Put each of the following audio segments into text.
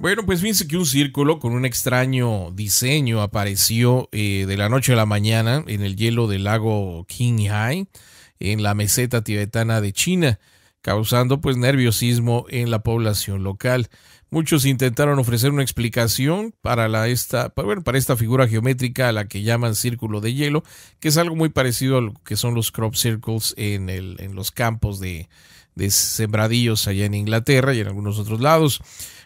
Bueno, pues fíjense que un círculo con un extraño diseño apareció eh, de la noche a la mañana en el hielo del lago Qinghai, en la meseta tibetana de China causando pues nerviosismo en la población local. Muchos intentaron ofrecer una explicación para, la esta, para, para esta figura geométrica a la que llaman círculo de hielo, que es algo muy parecido a lo que son los crop circles en, el, en los campos de, de sembradíos allá en Inglaterra y en algunos otros lados.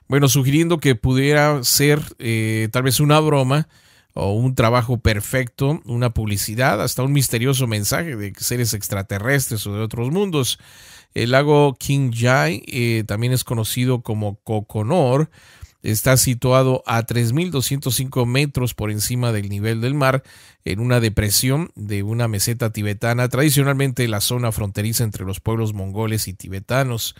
Bueno, sugiriendo que pudiera ser eh, tal vez una broma o un trabajo perfecto, una publicidad, hasta un misterioso mensaje de seres extraterrestres o de otros mundos. El lago Kingjai eh, también es conocido como Kokonor. Está situado a 3.205 metros por encima del nivel del mar, en una depresión de una meseta tibetana, tradicionalmente la zona fronteriza entre los pueblos mongoles y tibetanos.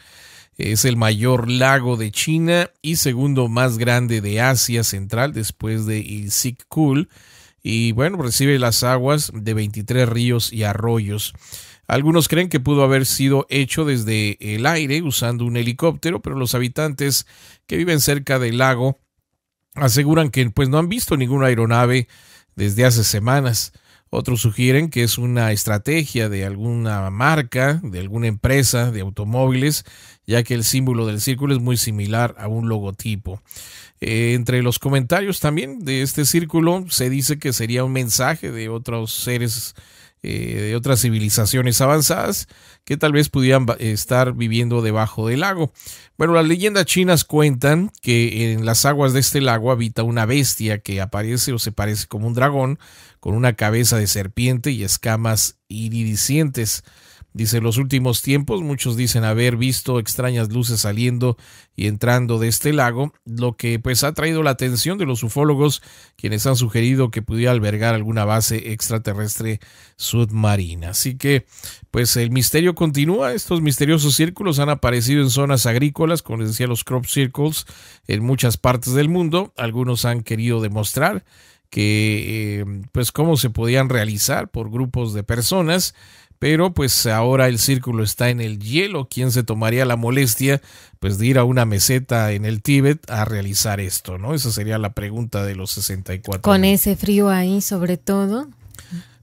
Es el mayor lago de China y segundo más grande de Asia Central después de Sikkul. Y bueno, recibe las aguas de 23 ríos y arroyos. Algunos creen que pudo haber sido hecho desde el aire usando un helicóptero, pero los habitantes que viven cerca del lago aseguran que pues, no han visto ninguna aeronave desde hace semanas. Otros sugieren que es una estrategia de alguna marca, de alguna empresa de automóviles ya que el símbolo del círculo es muy similar a un logotipo. Eh, entre los comentarios también de este círculo se dice que sería un mensaje de otros seres eh, de otras civilizaciones avanzadas que tal vez pudieran estar viviendo debajo del lago. Bueno, las leyendas chinas cuentan que en las aguas de este lago habita una bestia que aparece o se parece como un dragón, con una cabeza de serpiente y escamas iridiscentes. Dice, los últimos tiempos muchos dicen haber visto extrañas luces saliendo y entrando de este lago, lo que pues ha traído la atención de los ufólogos, quienes han sugerido que pudiera albergar alguna base extraterrestre submarina. Así que pues el misterio continúa, estos misteriosos círculos han aparecido en zonas agrícolas, como les decía los crop circles, en muchas partes del mundo, algunos han querido demostrar que, eh, pues, cómo se podían realizar por grupos de personas. Pero pues ahora el círculo está en el hielo. ¿Quién se tomaría la molestia pues de ir a una meseta en el Tíbet a realizar esto? ¿No? Esa sería la pregunta de los 64. Con ese frío ahí sobre todo.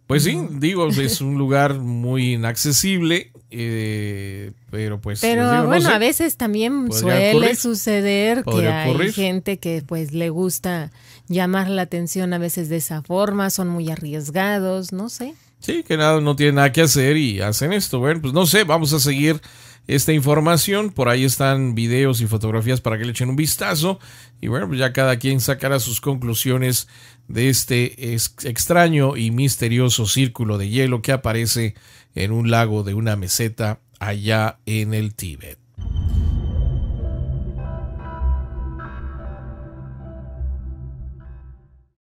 Pues sí, mm. digo, es un lugar muy inaccesible eh, pero pues. Pero bueno, a veces también suele suceder que hay gente que pues le gusta llamar la atención a veces de esa forma, son muy arriesgados, no sé. Sí, que nada, no tienen nada que hacer y hacen esto. Bueno, pues no sé, vamos a seguir esta información. Por ahí están videos y fotografías para que le echen un vistazo. Y bueno, pues ya cada quien sacará sus conclusiones de este extraño y misterioso círculo de hielo que aparece en un lago de una meseta allá en el Tíbet.